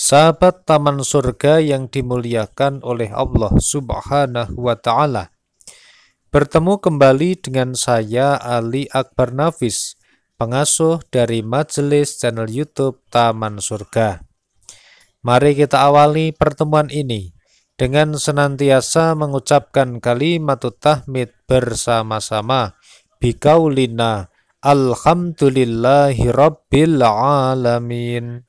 sahabat taman surga yang dimuliakan oleh Allah Subhanahu wa taala. Bertemu kembali dengan saya Ali Akbar Nafis, pengasuh dari majelis channel YouTube Taman Surga. Mari kita awali pertemuan ini dengan senantiasa mengucapkan kalimat tahmid bersama-sama. Bikaulina Alhamdulillahi Rabbil Alamin.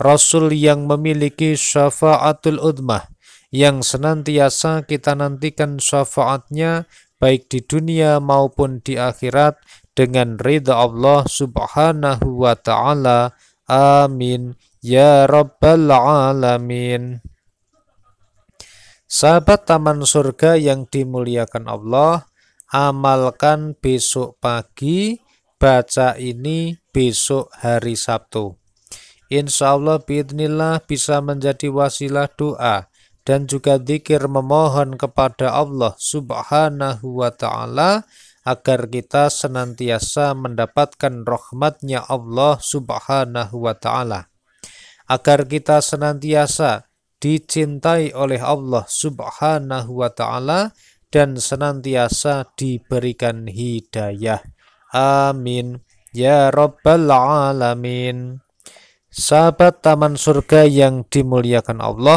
Rasul yang memiliki syafaatul udmah, yang senantiasa kita nantikan syafaatnya baik di dunia maupun di akhirat dengan ridha Allah subhanahu wa ta'ala. Amin. Ya Rabbal Alamin. Sahabat Taman Surga yang dimuliakan Allah, amalkan besok pagi, baca ini besok hari Sabtu. Insya Allah biidnillah bisa menjadi wasilah doa dan juga zikir memohon kepada Allah subhanahu wa ta'ala agar kita senantiasa mendapatkan rahmatnya Allah subhanahu wa ta'ala. Agar kita senantiasa dicintai oleh Allah subhanahu wa ta'ala dan senantiasa diberikan hidayah. Amin. Ya Rabbal Alamin. Sahabat Taman Surga yang dimuliakan Allah,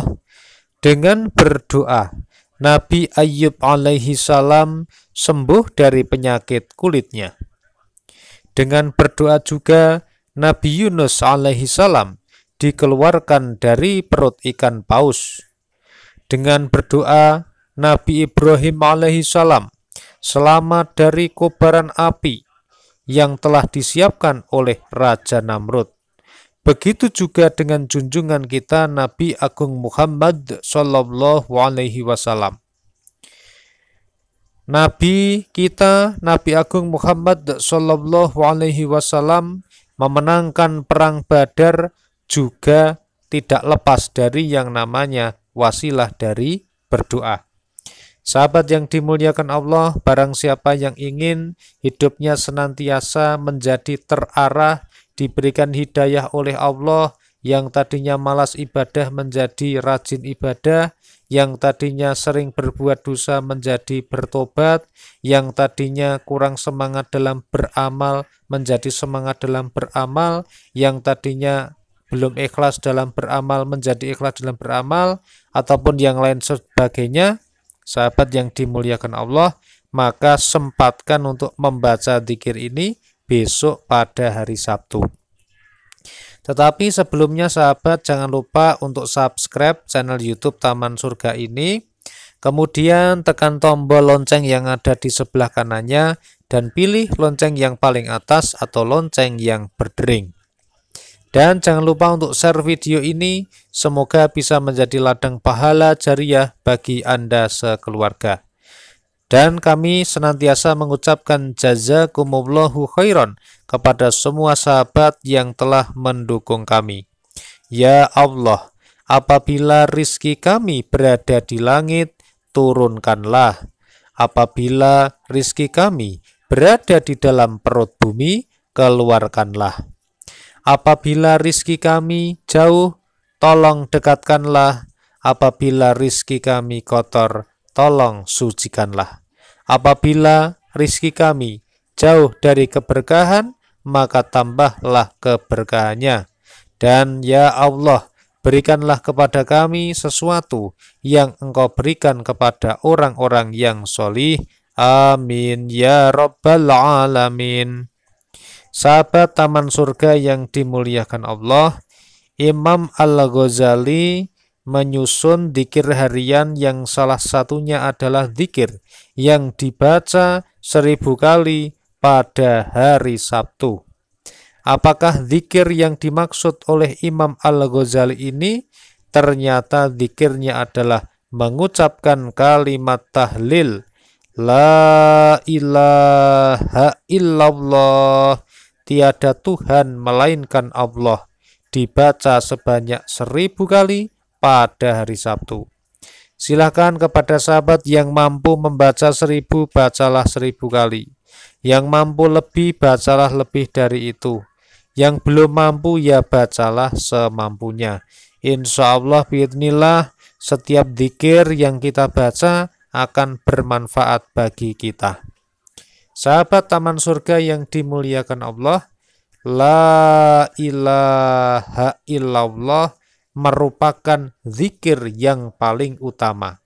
dengan berdoa, Nabi Ayub alaihi salam sembuh dari penyakit kulitnya. Dengan berdoa juga, Nabi Yunus alaihi salam dikeluarkan dari perut ikan paus. Dengan berdoa, Nabi Ibrahim alaihi salam selamat dari kobaran api yang telah disiapkan oleh Raja Namrud. Begitu juga dengan junjungan kita Nabi Agung Muhammad Sallallahu Alaihi Wasallam. Nabi kita Nabi Agung Muhammad Sallallahu Alaihi Wasallam memenangkan perang Badar juga tidak lepas dari yang namanya wasilah dari berdoa. Sahabat yang dimuliakan Allah, barang siapa yang ingin hidupnya senantiasa menjadi terarah diberikan hidayah oleh Allah yang tadinya malas ibadah menjadi rajin ibadah, yang tadinya sering berbuat dosa menjadi bertobat, yang tadinya kurang semangat dalam beramal menjadi semangat dalam beramal, yang tadinya belum ikhlas dalam beramal menjadi ikhlas dalam beramal, ataupun yang lain sebagainya, sahabat yang dimuliakan Allah, maka sempatkan untuk membaca zikir ini besok pada hari Sabtu. Tetapi sebelumnya sahabat jangan lupa untuk subscribe channel YouTube Taman Surga ini. Kemudian tekan tombol lonceng yang ada di sebelah kanannya dan pilih lonceng yang paling atas atau lonceng yang berdering. Dan jangan lupa untuk share video ini, semoga bisa menjadi ladang pahala jariah bagi Anda sekeluarga. Dan kami senantiasa mengucapkan jazakumullahu khairan kepada semua sahabat yang telah mendukung kami. Ya Allah, apabila rizki kami berada di langit, turunkanlah. Apabila rizki kami berada di dalam perut bumi, keluarkanlah. Apabila rizki kami jauh, tolong dekatkanlah. Apabila rizki kami kotor, tolong sucikanlah. Apabila rizki kami jauh dari keberkahan, maka tambahlah keberkahannya. Dan ya Allah, berikanlah kepada kami sesuatu yang engkau berikan kepada orang-orang yang solih. Amin ya Rabbal Alamin. Sahabat Taman Surga yang dimuliakan Allah, Imam Al-Ghazali menyusun dikir harian yang salah satunya adalah dikir yang dibaca seribu kali pada hari Sabtu. Apakah dikir yang dimaksud oleh Imam Al-Ghazali ini? Ternyata dikirnya adalah mengucapkan kalimat tahlil. La ilaha illallah. Tiada Tuhan melainkan Allah. Dibaca sebanyak seribu kali pada hari Sabtu. Silakan kepada sahabat yang mampu membaca seribu, bacalah seribu kali. Yang mampu lebih, bacalah lebih dari itu. Yang belum mampu, ya bacalah semampunya. Insya Allah, biidnillah, setiap dikir yang kita baca akan bermanfaat bagi kita. Sahabat Taman Surga yang dimuliakan Allah, La ilaha illallah merupakan zikir yang paling utama.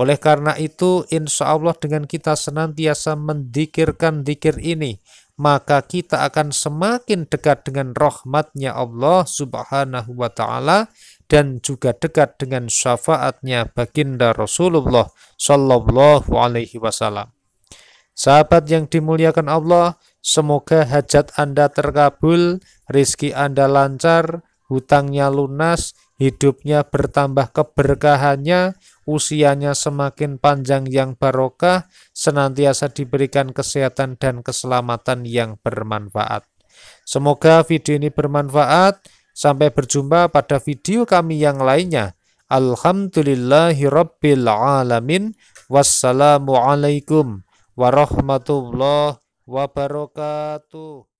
Oleh karena itu, insya Allah dengan kita senantiasa mendikirkan zikir ini, maka kita akan semakin dekat dengan rahmatnya Allah subhanahu wa ta'ala dan juga dekat dengan syafaatnya baginda Rasulullah sallallahu alaihi wasallam. Sahabat yang dimuliakan Allah, semoga hajat Anda terkabul, rizki Anda lancar, hutangnya lunas, hidupnya bertambah keberkahannya, usianya semakin panjang yang barokah, senantiasa diberikan kesehatan dan keselamatan yang bermanfaat. Semoga video ini bermanfaat. Sampai berjumpa pada video kami yang lainnya. Alhamdulillahirrabbilalamin. Wassalamualaikum warahmatullahi wabarakatuh.